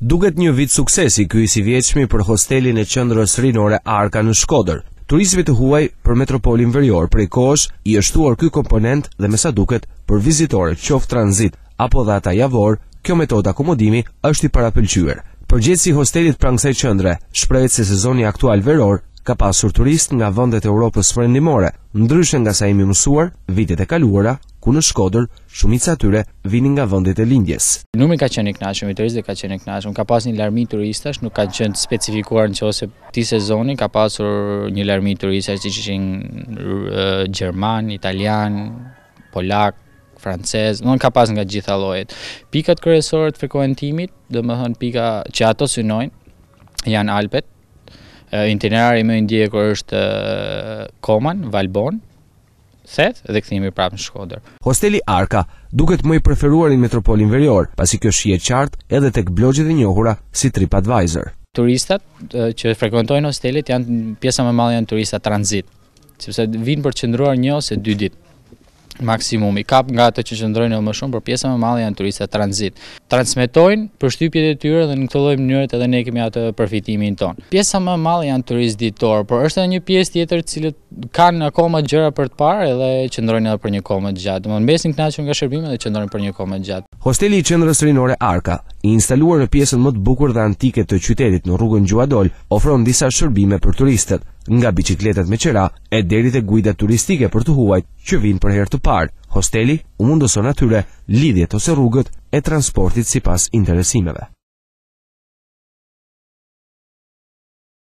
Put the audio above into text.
duket një vit suksesi ky i si për hostelin e qendrës rinore Arka në Shkodër. Turizmi të huaj për metropolin verior prej kohësh i është tuar ky komponent dhe me sa duket për vizitore qof tranzit apo dha ata javor, kjo metodë akomodimi është i parapëlqyer. Përgjithësi hostelit pranë kësaj qendre shprehet se sezoni aktual veror ka pasur turist nga vendet e Europës perëndimore, ndryshe nga sa i mësuar vitet e kaluara ku në Shkodër shumica atyre vinin nga vëndet e lindjes. Numri ka qenë i kënaqshëm, i turistë ka qenë i kënaqshëm, ka pasur një larmi turistash, nuk ka qenë të specifikuar në ti sezoni, ka pasur një larmi turistash siç që që gjerman, italian, polak, francez, nuk ka pas nga gjitha lojet. Pikat kryesore të frekuentimit, dhe më thënë pika që ato synojnë, janë Alpet, Itinerari më ndjekur është Koman, Valbon, set dhe kthehemi prapë në Shkodër. Hosteli Arka duket më i preferuar në metropolin verior, pasi kjo shihet qartë edhe tek blogjet e njohura si TripAdvisor. Turistat që frekuentojnë hostelet janë pjesa më e madhe janë turistat tranzit, sepse vijnë për të qëndruar një ose dy ditë maksimumi. Kap nga ato që qëndrojnë edhe më shumë, por pjesë më malë madhe janë turistë tranzit. Transmetojnë përshtypjet e tyre dhe në këtë lloj mënyre edhe ne kemi atë përfitimin tonë. Pjesa më e madhe janë turistë ditor, por është edhe një pjesë tjetër të cilët kanë akoma gjëra për të parë edhe qëndrojnë edhe për një kohë më të gjatë. Domethënë, mbesin kënaqur nga shërbimi dhe qëndrojnë për një kohë më të gjatë. Hosteli i qendrës rinore Arka i instaluar në pjesën më të bukur dhe antike të qytetit në rrugën Gjuadol, ofron disa shërbime për turistët, nga bicikletat me qera e deri te guida turistike për të huajt që vijnë për herë të parë. Hosteli u mundoson atyre lidhjet ose rrugët e transportit sipas interesimeve.